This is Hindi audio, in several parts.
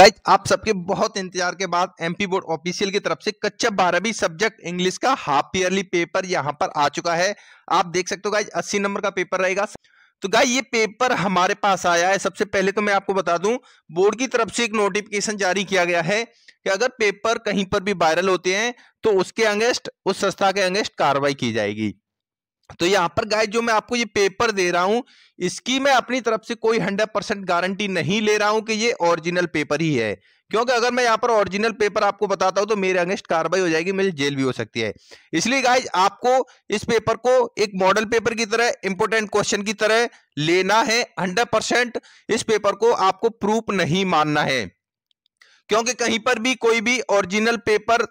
गाइज आप सबके बहुत इंतजार के बाद एमपी बोर्ड ऑफिशियल की तरफ से कच्चा बारहवीं सब्जेक्ट इंग्लिश का हाफ ईयरली पेपर यहाँ पर आ चुका है आप देख सकते हो गाइज अस्सी नंबर का पेपर रहेगा तो गाय ये पेपर हमारे पास आया है सबसे पहले तो मैं आपको बता दूं बोर्ड की तरफ से एक नोटिफिकेशन जारी किया गया है कि अगर पेपर कहीं पर भी वायरल होते हैं तो उसके अंगेस्ट उस संस्था के अगेंस्ट कार्रवाई की जाएगी तो यहां पर गाय जो मैं आपको ये पेपर दे रहा हूं इसकी मैं अपनी तरफ से कोई हंड्रेड परसेंट गारंटी नहीं ले रहा हूं कि ये ओरिजिनल पेपर ही है क्योंकि अगर मैं यहाँ पर ओरिजिनल पेपर आपको बताता हूं तो मेरे अगेंस्ट कार्रवाई हो जाएगी मेरी जेल भी हो सकती है इसलिए गाइज आपको इस पेपर को एक मॉडल पेपर की तरह इंपोर्टेंट क्वेश्चन की तरह लेना है हंड्रेड परसेंट इस पेपर को आपको प्रूफ नहीं मानना है क्योंकि कहीं पर भी कोई भी ओरिजिनल पेपर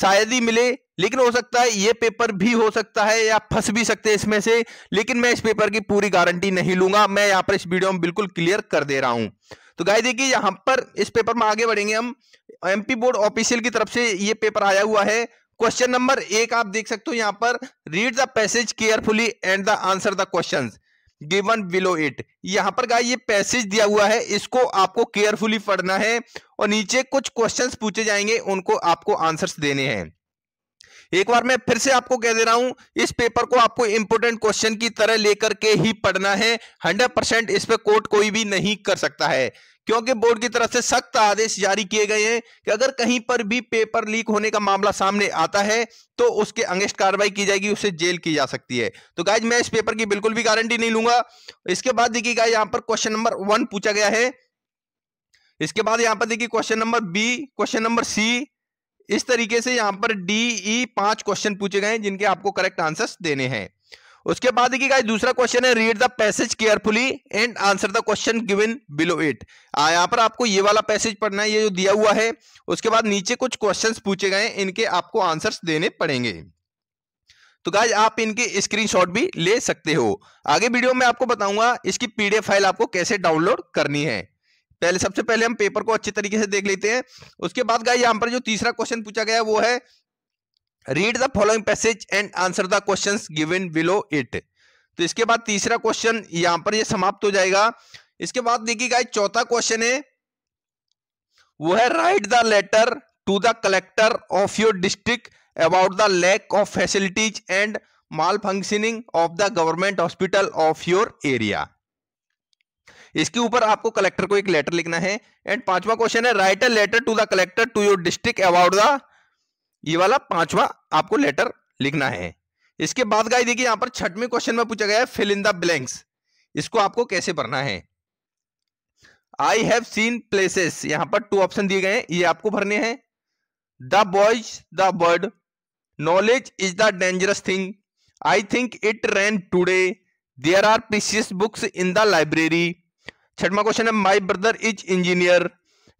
शायद ही मिले लेकिन हो सकता है ये पेपर भी हो सकता है या फंस भी सकते हैं इसमें से लेकिन मैं इस पेपर की पूरी गारंटी नहीं लूंगा मैं यहाँ पर इस वीडियो में बिल्कुल क्लियर कर दे रहा हूं तो गाय देखिए यहां पर इस पेपर में आगे बढ़ेंगे हम एमपी बोर्ड ऑफिशियल की तरफ से ये पेपर आया हुआ है क्वेश्चन नंबर एक आप देख सकते हो यहाँ पर read the passage carefully and the answer the question given below it यहाँ पर गाय ये पैसेज दिया हुआ है इसको आपको केयरफुली पढ़ना है और नीचे कुछ क्वेश्चन पूछे जाएंगे उनको आपको आंसर देने हैं एक बार मैं फिर से आपको कह दे रहा हूं इस पेपर को आपको इंपोर्टेंट क्वेश्चन की तरह लेकर के ही पढ़ना है हंड्रेड परसेंट इस पर कोर्ट कोई भी नहीं कर सकता है क्योंकि बोर्ड की तरफ से सख्त आदेश जारी किए गए हैं कि अगर कहीं पर भी पेपर लीक होने का मामला सामने आता है तो उसके अंगेस्ट कार्रवाई की जाएगी उसे जेल की जा सकती है तो गाइज मैं इस पेपर की बिल्कुल भी गारंटी नहीं लूंगा इसके बाद देखिए यहां पर क्वेश्चन नंबर वन पूछा गया है इसके बाद यहां पर देखिए question number B question number C इस तरीके से यहां पर डी ई e पांच क्वेश्चन पूछे गए हैं जिनके आपको करेक्ट आंसर्स देने हैं उसके बाद देखिए गाइस दूसरा क्वेश्चन है read the passage carefully and answer the question given below it यहां पर आपको ये वाला पैसेज पढ़ना है ये जो दिया हुआ है उसके बाद नीचे कुछ क्वेश्चंस पूछे गए इनके आपको आंसर्स देने पड़ेंगे तो गाइस आप इनके स्क्रीनशॉट भी ले सकते हो आगे वीडियो में आपको बताऊंगा इसकी पीडीएफ फाइल आपको कैसे डाउनलोड करनी है पहले सबसे पहले हम पेपर को अच्छे तरीके से देख लेते हैं उसके बाद गाइस यहाँ पर जो तीसरा क्वेश्चन पूछा गया वो है read the following passage and answer the question given below it तो इसके बाद तीसरा क्वेश्चन यहाँ पर ये समाप्त हो जाएगा इसके बाद देखिए गाइस चौथा क्वेश्चन है वो है write the letter to the collector of your district about the lack of facilities and malfunctioning of the government hospital of your area इसके ऊपर आपको कलेक्टर को एक लेटर लिखना है एंड पांचवा क्वेश्चन है write a letter to the collector to your district about the ये वाला पांचवा आपको लेटर लिखना है इसके बाद गाय देखिए यहां पर छठवें क्वेश्चन में पूछा गया है फिल इन द ब्लैंक्स इसको आपको कैसे भरना है आई हैव सीन प्लेसेस यहाँ पर टू ऑप्शन दिए गए हैं ये आपको भरने हैं the boys the bird knowledge is the dangerous thing I think it rain today there are precious books in the library छठवा क्वेश्चन है माई ब्रदर इज इंजीनियर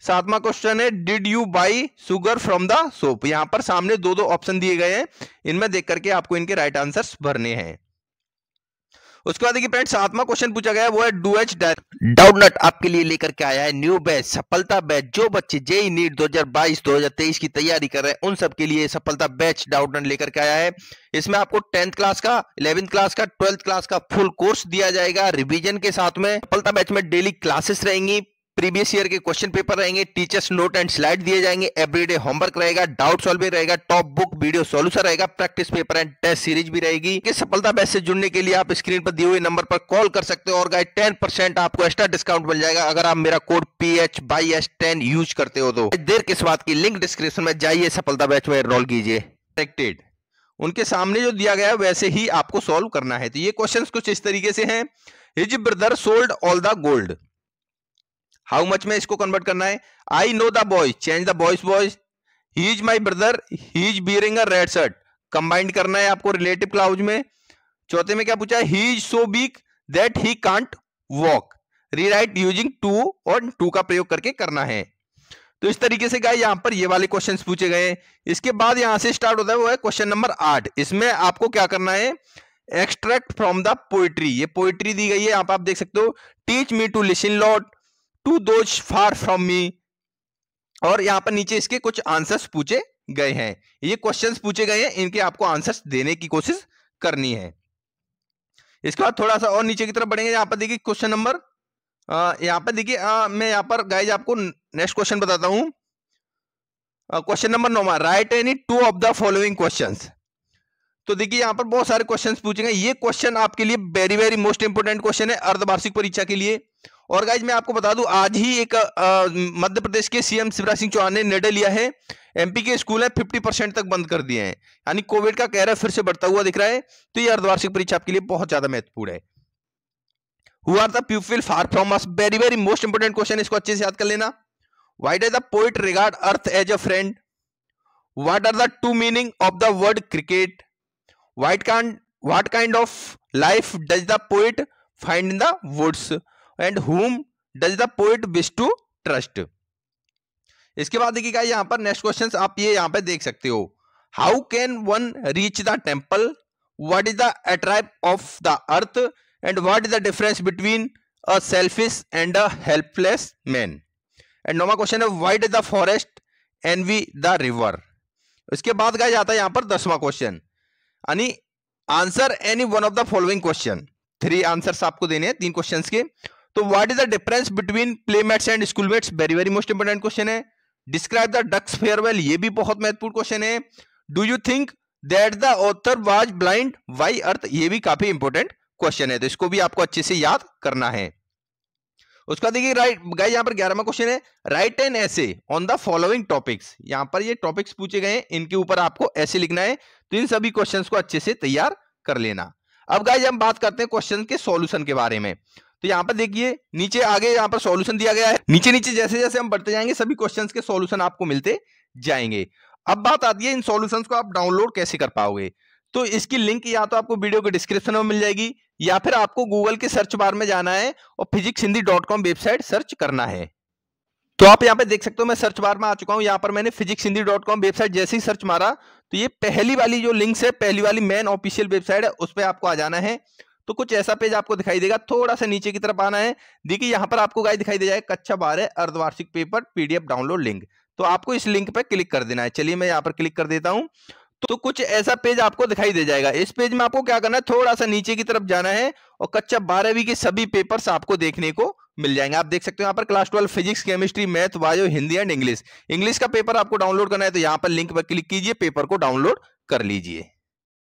सातवां क्वेश्चन है did you buy sugar from the shop यहां पर सामने दो दो ऑप्शन दिए गए हैं इनमें देख करके आपको इनके राइट आंसर्स भरने हैं उसके बाद देखिए फ्रेंड सातवां क्वेश्चन पूछा गया वो है डू एच डाउट नट आपके लिए लेकर के आया है न्यू बैच सफलता बैच जो बच्चे जेई नीट 2022 2023 की तैयारी कर रहे हैं उन सब के लिए सफलता बैच डाउट नट लेकर के आया है इसमें आपको टेंथ क्लास का इलेवेंथ क्लास का ट्वेल्थ क्लास का फुल कोर्स दिया जाएगा रिविजन के साथ में सफलता बैच में डेली क्लासेस रहेंगी प्रीवियस ईयर के क्वेश्चन पेपर रहेंगे टीचर्स नोट एंड स्लाइड दिए जाएंगे एवरीडे होमवर्क रहेगा डाउट सॉल्विंग रहेगा टॉप बुक वीडियो सोल्यूशन रहेगा practice paper and test series भी रहेगी कि सफलता बैच से जुड़ने के लिए आप स्क्रीन पर दिए हुए नंबर पर कॉल कर सकते हो और गाय टेन परसेंट आपको एक्स्ट्रा डिस्काउंट मिल जाएगा अगर आप मेरा code P H Y S ten use करते हो तो देर किस बात की लिंक डिस्क्रिप्शन में जाइए सफलता बैच में एनरोल कीजिए उनके सामने जो दिया गया वैसे ही आपको सॉल्व करना है तो ये क्वेश्चंस कुछ इस तरीके से हैं his brother sold all the gold how much में इसको कन्वर्ट करना है I know the boy change the boys boys he is my brother he is bearing a red shirt combined करना है आपको रिलेटिव क्लाउज में चौथे में क्या पूछा है he is so big that he can't walk rewrite using too और टू का प्रयोग करके करना है तो इस तरीके से गाय यहां पर ये वाले क्वेश्चंस पूछे गए हैं इसके बाद यहां से स्टार्ट होता है वो है क्वेश्चन नंबर आठ इसमें आपको क्या करना है एक्सट्रैक्ट फ्रॉम द पोइट्री ये पोइट्री दी गई है आप आप देख सकते हो teach me to listen lord to those far from me और यहाँ पर नीचे इसके कुछ आंसर्स पूछे गए हैं ये क्वेश्चंस पूछे गए हैं इनके आपको आंसर्स देने की कोशिश करनी है इसके बाद थोड़ा सा और नीचे की तरफ बढ़ेंगे यहां पर देखिए क्वेश्चन नंबर यहाँ पर देखिए मैं यहां पर गाइज आपको नेक्स्ट क्वेश्चन बताता हूँ क्वेश्चन नंबर नौ write any two of the following question तो देखिए यहां पर बहुत सारे क्वेश्चंस पूछेंगे ये क्वेश्चन आपके लिए very very most important question है अर्धवार्षिक परीक्षा के लिए और गाइज मैं आपको बता दूं आज ही एक मध्य प्रदेश के सीएम शिवराज सिंह चौहान ने निर्णय लिया है एमपी के स्कूल है 50 परसेंट तक बंद कर दिए हैं यानी कोविड का कहरा फिर से बढ़ता हुआ दिख रहा है तो ये अर्धवार्षिक परीक्षा आपके लिए बहुत ज्यादा महत्वपूर्ण है who are the far from us very very most important question इसको अच्छे से याद कर लेना why is the poet regard earth as a friend what are the two meaning of the word cricket what kind what kind of life does the poet find in the woods and whom does the poet wish to trust इसके बाद देखिएगा यहां पर नेक्स्ट क्वेश्चन आप ये यहां पर देख सकते हो how can one reach the temple what is the attribute of the earth and what is the difference between a selfish and a helpless man and नौवा क्वेश्चन है what is the forest and we the river इसके बाद गाया जाता है यहाँ पर दसवां क्वेश्चन answer any one of the following question three answer आपको देने हैं तीन क्वेश्चन के तो what is the difference between playmates and schoolmates very very most important question है डिस्क्राइब द डक्स फेयरवेल ये भी बहुत महत्वपूर्ण क्वेश्चन है do you think that the author was blind why अर्थ ये भी काफी इंपोर्टेंट क्वेश्चन है तो इसको भी आपको अच्छे से याद करना है उसका देखिए राइट गाय यहां पर ग्यारहवा क्वेश्चन है write an essay on the following topics यहां पर ये टॉपिक्स पूछे गए हैं इनके ऊपर आपको ऐसे लिखना है तो इन सभी क्वेश्चन को अच्छे से तैयार कर लेना अब गाइज हम बात करते हैं क्वेश्चन के सोल्यूशन के बारे में तो यहाँ पर देखिए नीचे आगे यहाँ पर सॉल्यूशन दिया गया है नीचे नीचे जैसे जैसे हम बढ़ते जाएंगे सभी क्वेश्चंस के सॉल्यूशन आपको मिलते जाएंगे अब बात आती है इन सॉल्यूशंस को आप डाउनलोड कैसे कर पाओगे तो इसकी लिंक या तो आपको वीडियो के डिस्क्रिप्शन में मिल जाएगी या फिर आपको गूगल के सर्च बार में जाना है और physics Hindi dot com website search करना है तो आप यहाँ पे देख सकते हो मैं सर्च बार में आ चुका हूँ यहाँ पर मैंने physics Hindi dot com website जैसे ही सर्च मारा तो ये पहली वाली जो लिंक्स है पहली वाली मेन ऑफिशियल वेबसाइट है उस पर आपको आ जाना है तो कुछ ऐसा पेज आपको दिखाई देगा थोड़ा सा नीचे की तरफ आना है देखिए यहाँ पर आपको गाय दिखाई दे जाएगा बार बारह अर्धवार्षिक पेपर पीडीएफ डाउनलोड लिंक तो आपको इस लिंक पर क्लिक कर देना है चलिए मैं यहाँ पर क्लिक कर देता हूँ तो कुछ ऐसा पेज आपको दिखाई दे जाएगा इस पेज में आपको क्या करना है थोड़ा सा नीचे की तरफ जाना है और कच्चा बारहवीं के सभी पेपर्स आपको देखने को मिल जाएंगे आप देख सकते हो यहाँ पर class twelve physics chemistry math bio Hindi and English English का पेपर आपको डाउनलोड करना है तो यहाँ पर लिंक पर क्लिक कीजिए पेपर को डाउनलोड कर लीजिए